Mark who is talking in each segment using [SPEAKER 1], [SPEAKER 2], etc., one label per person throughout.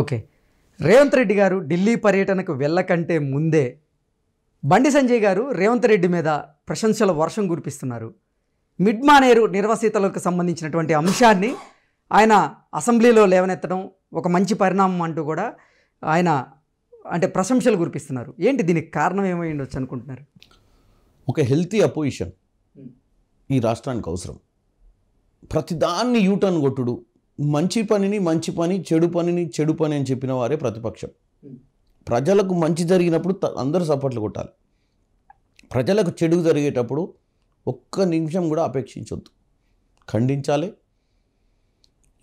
[SPEAKER 1] Okay Revanth Reddy గారు ఢిల్లీ పర్యటనకు వెళ్ళకంటే ముందే బండి సంజయ్ గారు రేవంత్ రెడ్డి మీద ప్రశంసల వర్షం కురిపిస్తున్నారు మిడ్మానేరు నిర్వసితలకు సంబంధించినటువంటి అంశాన్ని ఆయన అసెంబ్లీలో లేవనెత్తడం ఒక మంచి పరిణామం అంటూ కూడా ఆయన అంటే ప్రశంసలు కురిపిస్తున్నారు ఏంటి దీనికి కారణం ఏమైండొచ్చు
[SPEAKER 2] అనుకుంటున్నారు ఒక హెల్తీ అపోజిషన్ ఈ రాష్ట్రానికి అవసరం ప్రతిదాన్ని యూటర్న్ కొట్టుడు మంచి పనిని మంచి పని చెడు పనిని చెడు పని అని చెప్పిన వారే ప్రతిపక్షం ప్రజలకు మంచి జరిగినప్పుడు అందరూ సపోర్ట్లు కొట్టాలి ప్రజలకు చెడు జరిగేటప్పుడు ఒక్క నిమిషం కూడా అపేక్షించొద్దు ఖండించాలి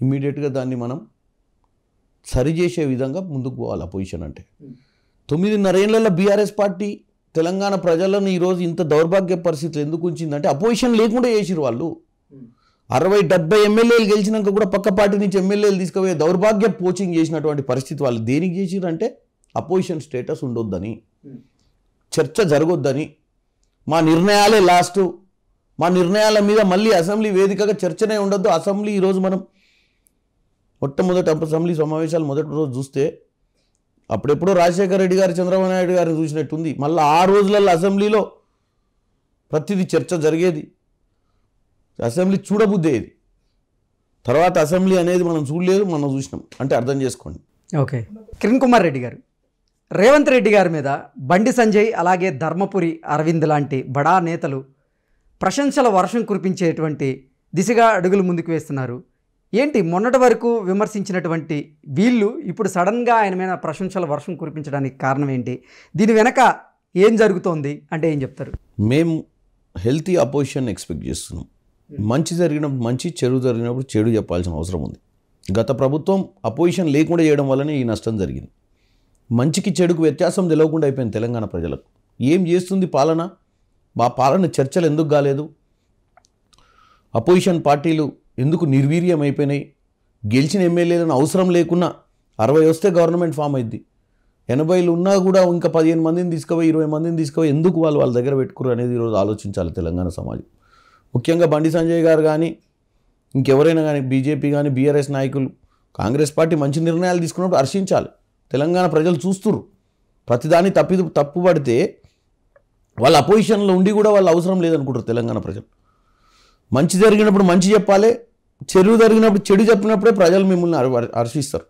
[SPEAKER 2] ఇమీడియట్గా దాన్ని మనం సరిచేసే విధంగా ముందుకు పోవాలి పొజిషన్ అంటే తొమ్మిదిన్నర ఏళ్ళలో బీఆర్ఎస్ పార్టీ తెలంగాణ ప్రజలను ఈరోజు ఇంత దౌర్భాగ్య పరిస్థితులు ఎందుకు ఉంచిందంటే అపోజిషన్ లేకుండా చేసిరు వాళ్ళు అరవై డెబ్బై ఎమ్మెల్యేలు గెలిచినాక కూడా పక్క పార్టీ నుంచి ఎమ్మెల్యేలు తీసుకుపోయే దౌర్భాగ్య పోచింగ్ చేసినటువంటి పరిస్థితి వాళ్ళు దేనికి చేసిరంటే అపోజిషన్ స్టేటస్ ఉండొద్దని చర్చ జరగొద్దని మా నిర్ణయాలే లాస్ట్ మా నిర్ణయాల మీద మళ్ళీ అసెంబ్లీ వేదికగా చర్చనే ఉండొద్దు అసెంబ్లీ ఈరోజు మనం మొట్టమొదటి అసెంబ్లీ సమావేశాలు మొదటి రోజు చూస్తే అప్పుడెప్పుడో రాజశేఖర రెడ్డి గారు చంద్రబాబు నాయుడు గారిని చూసినట్టుంది మళ్ళీ ఆ రోజులలో అసెంబ్లీలో ప్రతిదీ చర్చ జరిగేది అసెంబ్లీ చూడబుద్ధేది తర్వాత అసెంబ్లీ అనేది మనం చూడలేదు మనం చూసినాం అంటే అర్థం చేసుకోండి
[SPEAKER 1] ఓకే కిరణ్ కుమార్ రెడ్డి గారు రేవంత్ రెడ్డి గారి మీద బండి సంజయ్ అలాగే ధర్మపురి అరవింద్ లాంటి బడా నేతలు ప్రశంసల వర్షం కురిపించేటువంటి దిశగా అడుగులు ముందుకు వేస్తున్నారు ఏంటి మొన్నటి వరకు విమర్శించినటువంటి వీళ్ళు ఇప్పుడు సడన్గా ఆయన మీద ప్రశంసల వర్షం కురిపించడానికి కారణం ఏంటి దీని వెనక ఏం జరుగుతోంది అంటే ఏం చెప్తారు
[SPEAKER 2] మేము హెల్తీ అపోజిషన్ ఎక్స్పెక్ట్ చేస్తున్నాం Hmm. మంచి జరిగినప్పుడు మంచి చెడు జరిగినప్పుడు చెడు చెప్పాల్సిన అవసరం ఉంది గత ప్రభుత్వం అపోజిషన్ లేకుండా చేయడం వల్లనే ఈ నష్టం జరిగింది మంచికి చెడుకు వ్యత్యాసం తెలియకుండా అయిపోయింది తెలంగాణ ప్రజలకు ఏం చేస్తుంది పాలన మా పాలన చర్చలు ఎందుకు కాలేదు అపోజిషన్ పార్టీలు ఎందుకు నిర్వీర్యం అయిపోయినాయి గెలిచిన ఎమ్మెల్యేలను అవసరం లేకున్నా అరవై వస్తే గవర్నమెంట్ ఫామ్ అయింది ఎనభైలు ఉన్నా కూడా ఇంకా పదిహేను మందిని తీసుకుపోయి ఇరవై మందిని తీసుకుపోయి ఎందుకు వాళ్ళు వాళ్ళ దగ్గర పెట్టుకురు అనేది ఈరోజు ఆలోచించాలి తెలంగాణ సమాజం ముఖ్యంగా బండి సంజయ్ గారు కానీ ఇంకెవరైనా కానీ బీజేపీ కానీ బీఆర్ఎస్ నాయకులు కాంగ్రెస్ పార్టీ మంచి నిర్ణయాలు తీసుకున్నప్పుడు హర్షించాలి తెలంగాణ ప్రజలు చూస్తురు ప్రతిదాన్ని తప్పి తప్పు పడితే వాళ్ళ అపోజిషన్లో ఉండి కూడా వాళ్ళు అవసరం లేదనుకుంటారు తెలంగాణ ప్రజలు మంచి జరిగినప్పుడు మంచి చెప్పాలి చెరువు జరిగినప్పుడు చెడు చెప్పినప్పుడే ప్రజలు మిమ్మల్ని హర్షిస్తారు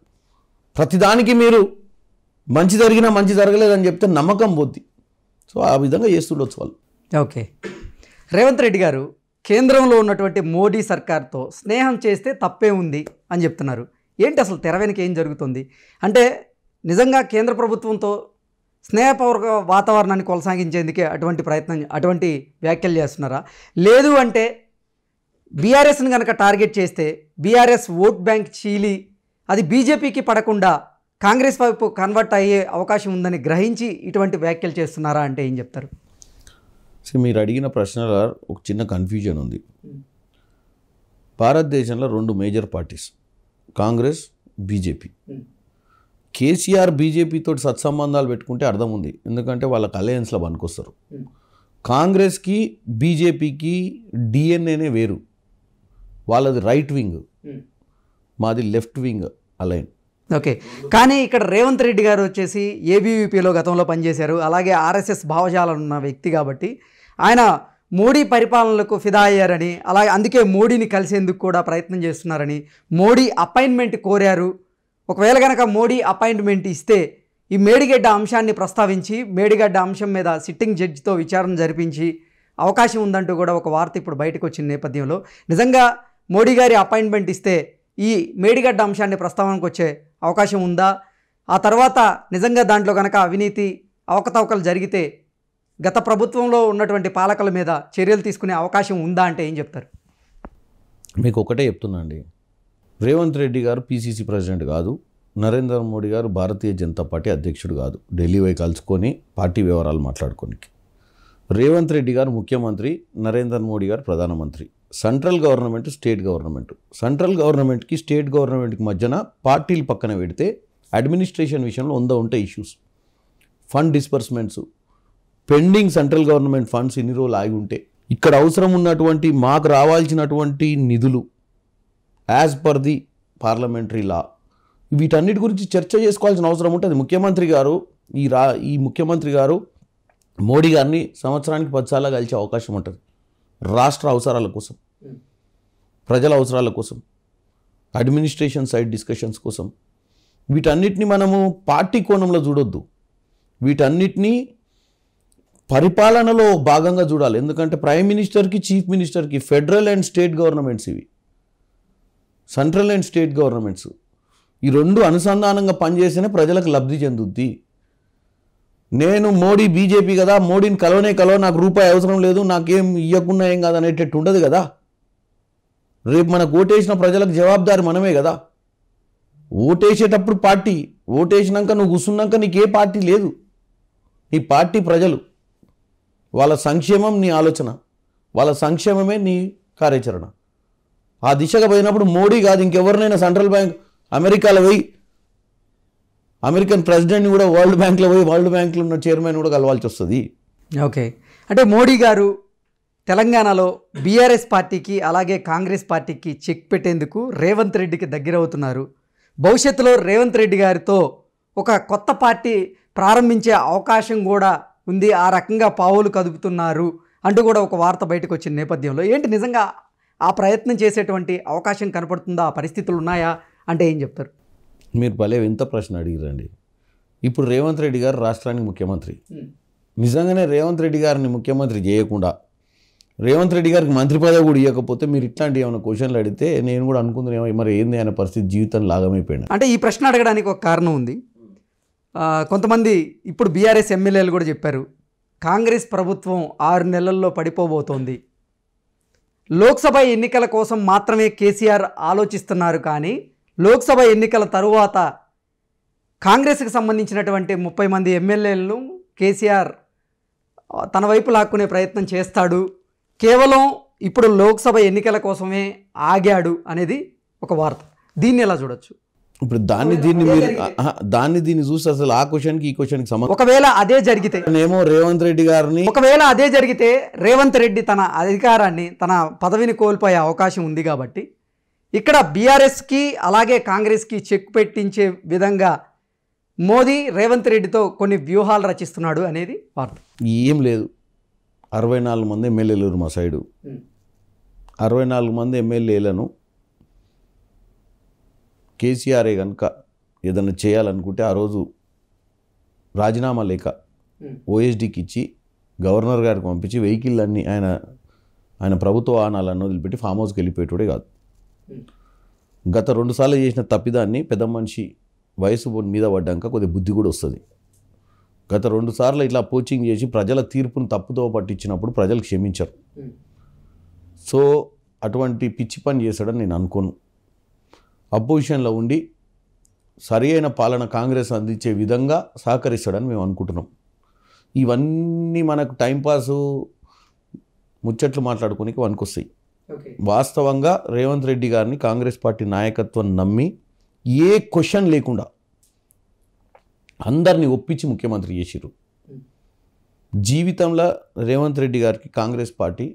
[SPEAKER 2] ప్రతిదానికి మీరు మంచి జరిగినా మంచి జరగలేదని చెప్తే నమ్మకం పోద్ది సో ఆ విధంగా చేస్తుండొచ్చు వాళ్ళు ఓకే రేవంత్ రెడ్డి గారు కేంద్రంలో ఉన్నటువంటి
[SPEAKER 1] మోడీ సర్కార్తో స్నేహం చేస్తే తప్పే ఉంది అని చెప్తున్నారు ఏంటి అసలు తెర వెనుక ఏం జరుగుతుంది అంటే నిజంగా కేంద్ర ప్రభుత్వంతో స్నేహపూర్వక వాతావరణాన్ని కొనసాగించేందుకే అటువంటి ప్రయత్నం అటువంటి వ్యాఖ్యలు చేస్తున్నారా లేదు అంటే బీఆర్ఎస్ని కనుక టార్గెట్ చేస్తే బీఆర్ఎస్ ఓట్ బ్యాంక్ చీలి అది బీజేపీకి పడకుండా కాంగ్రెస్ వైపు కన్వర్ట్ అయ్యే అవకాశం ఉందని గ్రహించి ఇటువంటి వ్యాఖ్యలు చేస్తున్నారా అంటే ఏం చెప్తారు
[SPEAKER 2] సో మీరు అడిగిన ప్రశ్నల ఒక చిన్న కన్ఫ్యూజన్ ఉంది భారతదేశంలో రెండు major parties Congress BJP KCR బీజేపీతో సత్సంబంధాలు పెట్టుకుంటే అర్థం ఉంది ఎందుకంటే వాళ్ళకి అలయన్స్లో పనికొస్తారు కాంగ్రెస్కి బీజేపీకి డిఎన్ఏనే వేరు వాళ్ళది రైట్ వింగ్ మాది లెఫ్ట్ వింగ్ అలయన్ ఓకే
[SPEAKER 1] కానీ ఇక్కడ రేవంత్ రెడ్డి గారు వచ్చేసి ఏబీవీపీలో గతంలో పనిచేశారు అలాగే ఆర్ఎస్ఎస్ ఉన్న వ్యక్తి కాబట్టి ఆయన మోడీ పరిపాలనలకు ఫిదా అయ్యారని అలాగే అందుకే మోడీని కలిసేందుకు కూడా ప్రయత్నం చేస్తున్నారని మోడీ అపాయింట్మెంట్ కోరారు ఒకవేళ కనుక మోడీ అపాయింట్మెంట్ ఇస్తే ఈ మేడిగడ్డ అంశాన్ని ప్రస్తావించి మేడిగడ్డ అంశం మీద సిట్టింగ్ జడ్జితో విచారణ జరిపించి అవకాశం ఉందంటూ కూడా ఒక వార్త ఇప్పుడు బయటకు వచ్చిన నేపథ్యంలో నిజంగా మోడీ గారి అపాయింట్మెంట్ ఇస్తే ఈ మేడిగడ్డ అంశాన్ని ప్రస్తావనకు వచ్చే అవకాశం ఉందా ఆ తర్వాత నిజంగా దాంట్లో కనుక అవినీతి అవకతవకలు జరిగితే గత ప్రభుత్వంలో ఉన్నటువంటి పాలకుల మీద చర్యలు తీసుకునే అవకాశం ఉందా అంటే ఏం చెప్తారు
[SPEAKER 2] మీకు ఒకటే అండి రేవంత్ రెడ్డి గారు పీసీసీ ప్రెసిడెంట్ కాదు నరేంద్ర మోడీ గారు భారతీయ జనతా పార్టీ అధ్యక్షుడు కాదు ఢిల్లీ పోయి కలుసుకొని పార్టీ వివరాలు మాట్లాడుకోనికి రేవంత్ రెడ్డి గారు ముఖ్యమంత్రి నరేంద్ర మోడీ గారు ప్రధానమంత్రి central government state government central గవర్నమెంట్కి స్టేట్ గవర్నమెంట్కి మధ్యన పార్టీలు పక్కన పెడితే అడ్మినిస్ట్రేషన్ విషయంలో ఉందా ఉంటాయి issues fund disbursements pending central government funds ఇన్ని రోజులు ఆగి ఉంటే ఇక్కడ అవసరం ఉన్నటువంటి మాకు రావాల్సినటువంటి నిధులు as per the parliamentary law వీటన్నిటి గురించి చర్చ చేసుకోవాల్సిన అవసరం ఉంటుంది ముఖ్యమంత్రి గారు ఈ రా ఈ ముఖ్యమంత్రి గారు మోడీ గారిని సంవత్సరానికి పది సార్లు కలిసే అవకాశం ఉంటుంది రాష్ట్ర అవసరాల కోసం ప్రజల అవసరాల కోసం అడ్మినిస్ట్రేషన్ సైడ్ డిస్కషన్స్ కోసం వీటన్నిటిని మనము పార్టీ కోణంలో చూడొద్దు వీటన్నిటినీ పరిపాలనలో భాగంగా చూడాలి ఎందుకంటే ప్రైమ్ మినిస్టర్కి చీఫ్ మినిస్టర్కి ఫెడరల్ అండ్ స్టేట్ గవర్నమెంట్స్ ఇవి సెంట్రల్ అండ్ స్టేట్ గవర్నమెంట్స్ ఈ రెండు అనుసంధానంగా పనిచేస్తేనే ప్రజలకు లబ్ధి చెందుద్ది నేను మోడీ బీజేపీ కదా మోడీని కలవనే కలవ నాకు రూపాయి అవసరం లేదు నాకేం ఇవ్వకుండా ఏం కాదు అనేటట్టు ఉండదు కదా రేపు మనకు ఓటేసిన ప్రజలకు జవాబుదారి మనమే కదా ఓటేసేటప్పుడు పార్టీ ఓటేసినాక నువ్వు కూర్చున్నాక నీకే పార్టీ లేదు నీ పార్టీ ప్రజలు వాళ్ళ సంక్షేమం నీ ఆలోచన వాళ్ళ సంక్షేమమే నీ కార్యాచరణ ఆ దిశగా పోయినప్పుడు మోడీ కాదు ఇంకెవరినైనా సెంట్రల్ బ్యాంక్ అమెరికాలో పోయి అమెరికన్ ప్రెసిడెంట్ని కూడా వరల్డ్ బ్యాంక్లో పోయి వరల్డ్ బ్యాంక్లో ఉన్న చైర్మన్ కూడా కలవాల్సి వస్తుంది
[SPEAKER 1] ఓకే అంటే మోడీ గారు తెలంగాణలో బీఆర్ఎస్ పార్టీకి అలాగే కాంగ్రెస్ పార్టీకి చెక్ పెట్టేందుకు రేవంత్ రెడ్డికి దగ్గరవుతున్నారు భవిష్యత్తులో రేవంత్ రెడ్డి గారితో ఒక కొత్త పార్టీ ప్రారంభించే అవకాశం కూడా ఉంది ఆ రకంగా పావులు కదుపుతున్నారు అంటూ కూడా ఒక వార్త బయటకు వచ్చిన నేపథ్యంలో ఏంటి నిజంగా ఆ ప్రయత్నం చేసేటువంటి అవకాశం కనపడుతుందా ఆ పరిస్థితులు ఉన్నాయా అంటే ఏం చెప్తారు
[SPEAKER 2] మీరు భలే ఎంత ప్రశ్న అడిగిరండి ఇప్పుడు రేవంత్ రెడ్డి గారు రాష్ట్రానికి ముఖ్యమంత్రి నిజంగానే రేవంత్ రెడ్డి గారిని ముఖ్యమంత్రి చేయకుండా రేవంత్ రెడ్డి గారికి మంత్రి పదవి కూడా ఇవ్వకపోతే మీరు ఇట్లాంటి ఏమైనా క్వశ్చన్లు అడిగితే నేను కూడా అనుకుంటున్నాను మరి ఏంది అనే పరిస్థితి జీవితం లాగమైపోయింది
[SPEAKER 1] అంటే ఈ ప్రశ్న అడగడానికి ఒక కారణం ఉంది కొంతమంది ఇప్పుడు బీఆర్ఎస్ ఎమ్మెల్యేలు కూడా చెప్పారు కాంగ్రెస్ ప్రభుత్వం ఆరు నెలల్లో పడిపోబోతోంది లోక్సభ ఎన్నికల కోసం మాత్రమే కేసీఆర్ ఆలోచిస్తున్నారు కానీ లోక్సభ ఎన్నికల తరువాత కాంగ్రెస్కి సంబంధించినటువంటి ముప్పై మంది ఎమ్మెల్యేలను కేసీఆర్ తన వైపు లాక్కునే ప్రయత్నం చేస్తాడు కేవలం ఇప్పుడు లోక్సభ ఎన్నికల కోసమే ఆగాడు అనేది ఒక వార్త దీన్ని ఎలా చూడొచ్చు
[SPEAKER 2] ఇప్పుడు దాన్ని దీన్ని మీరు దాన్ని దీన్ని చూసి అసలు ఆ క్వశ్చన్కి ఈ క్వశ్చన్కి సంబంధం ఒకవేళ అదే జరిగితే ఏమో రేవంత్ రెడ్డి
[SPEAKER 1] గారిని ఒకవేళ అదే జరిగితే రేవంత్ రెడ్డి తన అధికారాన్ని తన పదవిని కోల్పోయే అవకాశం ఉంది కాబట్టి ఇక్కడ బీఆర్ఎస్కి అలాగే కాంగ్రెస్కి చెక్ పెట్టించే విధంగా మోదీ రేవంత్ రెడ్డితో కొన్ని వ్యూహాలు రచిస్తున్నాడు అనేది
[SPEAKER 2] వార్త ఏం లేదు అరవై నాలుగు మంది ఎమ్మెల్యేలు మా సైడు అరవై నాలుగు మంది ఎమ్మెల్యేలను కేసీఆర్ఏ కనుక ఏదైనా చేయాలనుకుంటే ఆ రోజు రాజీనామా లేక ఓఎస్డీకి ఇచ్చి గవర్నర్ గారికి పంపించి వెహికల్ అన్నీ ఆయన ఆయన ప్రభుత్వ వాహనాలను వదిలిపెట్టి ఫామ్ హౌస్కి వెళ్ళిపోయేటోడే కాదు గత రెండుసార్లు చేసిన తప్పిదాన్ని పెద్ద మనిషి వయసు మీద పడ్డాక కొద్దిగా బుద్ధి కూడా వస్తుంది గత రెండు సార్లు ఇట్లా పోచింగ్ చేసి ప్రజల తీర్పును తప్పుతో పట్టించినప్పుడు ప్రజలు క్షమించరు సో అటువంటి పిచ్చి పని చేశాడని నేను అనుకోను అపోజిషన్లో ఉండి సరి అయిన పాలన కాంగ్రెస్ అందించే విధంగా సహకరిస్తాడని మేము అనుకుంటున్నాం ఇవన్నీ మనకు టైంపాసు ముచ్చట్లు మాట్లాడుకోనికి వనుకొస్తాయి వాస్తవంగా రేవంత్ రెడ్డి గారిని కాంగ్రెస్ పార్టీ నాయకత్వం నమ్మి ఏ క్వశ్చన్ లేకుండా అందరినీ ఒప్పించి ముఖ్యమంత్రి చేసిరు hmm. జీవితంలో రేవంత్ రెడ్డి గారికి కాంగ్రెస్ పార్టీ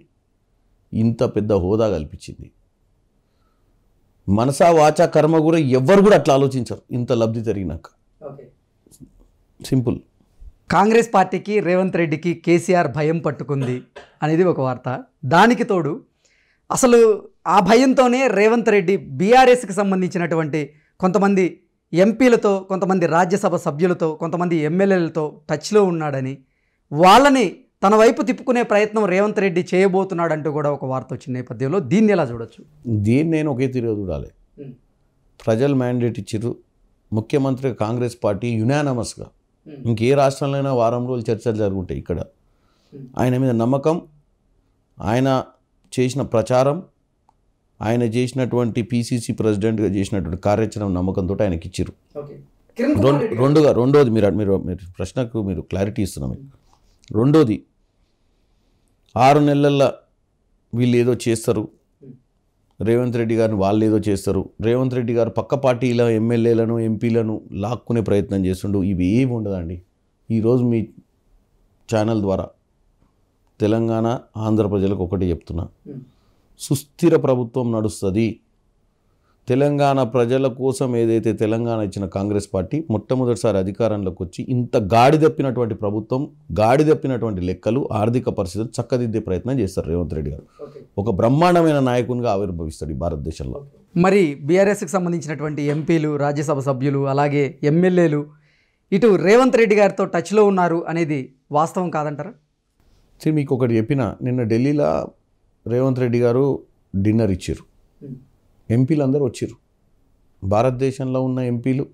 [SPEAKER 2] ఇంత పెద్ద హోదా కల్పించింది మనసా వాచా కర్మ కూడా ఎవ్వరు కూడా అట్లా ఆలోచించరు ఇంత లబ్ధి జరిగినాక సింపుల్ కాంగ్రెస్ పార్టీకి రేవంత్ రెడ్డికి కేసీఆర్
[SPEAKER 1] భయం పట్టుకుంది అనేది ఒక వార్త దానికి తోడు అసలు ఆ భయంతోనే రేవంత్ రెడ్డి బీఆర్ఎస్కి సంబంధించినటువంటి కొంతమంది ఎంపీలతో కొంతమంది రాజ్యసభ సభ్యులతో కొంతమంది ఎమ్మెల్యేలతో టచ్లో ఉన్నాడని వాళ్ళని తన వైపు తిప్పుకునే ప్రయత్నం రేవంత్ రెడ్డి అంటూ కూడా ఒక వార్త వచ్చిన నేపథ్యంలో దీన్ని ఎలా చూడొచ్చు
[SPEAKER 2] దీన్ని నేను ఒకే తీరు చూడాలి ప్రజలు మ్యాండేట్ ఇచ్చారు ముఖ్యమంత్రి కాంగ్రెస్ పార్టీ యునానమస్గా ఇంకే రాష్ట్రంలో వారం రోజులు చర్చలు జరుగుతాయి ఇక్కడ ఆయన మీద నమ్మకం ఆయన చేసిన ప్రచారం ఆయన చేసినటువంటి పీసీసీ ప్రెసిడెంట్గా చేసినటువంటి కార్యాచరణ నమ్మకంతో ఆయనకి ఇచ్చారు రెండుగా రెండోది మీరు మీరు మీరు ప్రశ్నకు మీరు క్లారిటీ ఇస్తున్నాం రెండోది ఆరు నెలల్లో వీళ్ళు ఏదో చేస్తారు రేవంత్ రెడ్డి గారిని వాళ్ళు ఏదో చేస్తారు రేవంత్ రెడ్డి గారు పక్క పార్టీల ఎమ్మెల్యేలను ఎంపీలను లాక్కునే ప్రయత్నం చేస్తుండు ఇవి ఏమి ఉండదండి ఈరోజు మీ ఛానల్ ద్వారా తెలంగాణ ఆంధ్ర ప్రజలకు ఒకటి చెప్తున్నా సుస్థిర ప్రభుత్వం నడుస్తుంది తెలంగాణ ప్రజల కోసం ఏదైతే తెలంగాణ ఇచ్చిన కాంగ్రెస్ పార్టీ మొట్టమొదటిసారి అధికారంలోకి వచ్చి ఇంత గాడి తప్పినటువంటి ప్రభుత్వం గాడి తప్పినటువంటి లెక్కలు ఆర్థిక పరిస్థితులు చక్కదిద్దే ప్రయత్నం చేస్తారు రేవంత్ రెడ్డి గారు ఒక బ్రహ్మాండమైన నాయకునిగా ఆవిర్భవిస్తాడు ఈ భారతదేశంలో
[SPEAKER 1] మరి బీఆర్ఎస్కి సంబంధించినటువంటి ఎంపీలు రాజ్యసభ సభ్యులు అలాగే ఎమ్మెల్యేలు ఇటు రేవంత్ రెడ్డి గారితో టచ్లో ఉన్నారు అనేది వాస్తవం కాదంటారా
[SPEAKER 2] సరే మీకు ఒకటి చెప్పిన నిన్న ఢిల్లీలో రేవంత్ రెడ్డి గారు డిన్నర్ ఇచ్చారు ఎంపీలు అందరూ వచ్చారు భారతదేశంలో ఉన్న ఎంపీలు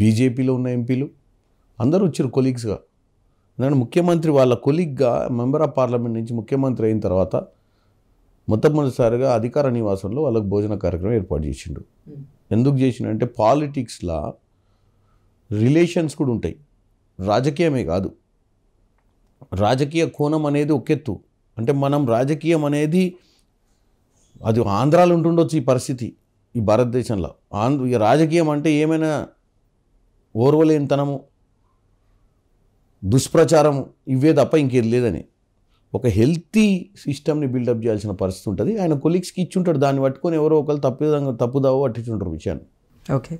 [SPEAKER 2] బీజేపీలో ఉన్న ఎంపీలు అందరూ వచ్చారు కొలీగ్స్గా ఎందుకంటే ముఖ్యమంత్రి వాళ్ళ కొలీగ్గా మెంబర్ ఆఫ్ పార్లమెంట్ నుంచి ముఖ్యమంత్రి అయిన తర్వాత మొట్టమొదటిసారిగా అధికార నివాసంలో వాళ్ళకు భోజన కార్యక్రమం ఏర్పాటు చేసిండు ఎందుకు చేసిండంటే పాలిటిక్స్లో రిలేషన్స్ కూడా ఉంటాయి రాజకీయమే కాదు రాజకీయ కోణం అనేది ఒకెత్తు అంటే మనం రాజకీయం అనేది అది ఆంధ్రాలు ఉంటుండొచ్చు ఈ పరిస్థితి ఈ భారతదేశంలో ఆంధ్ర రాజకీయం అంటే ఏమైనా ఓర్వలేనితనము దుష్ప్రచారము ఇవే తప్ప ఇంకేది లేదని ఒక హెల్తీ సిస్టమ్ని బిల్డప్ చేయాల్సిన పరిస్థితి ఉంటుంది ఆయన కొలీగ్స్కి ఉంటాడు దాన్ని పట్టుకొని ఎవరో ఒకరు తప్పు తప్పుదావో పట్టించుంటారు విషయాన్ని
[SPEAKER 1] ఓకే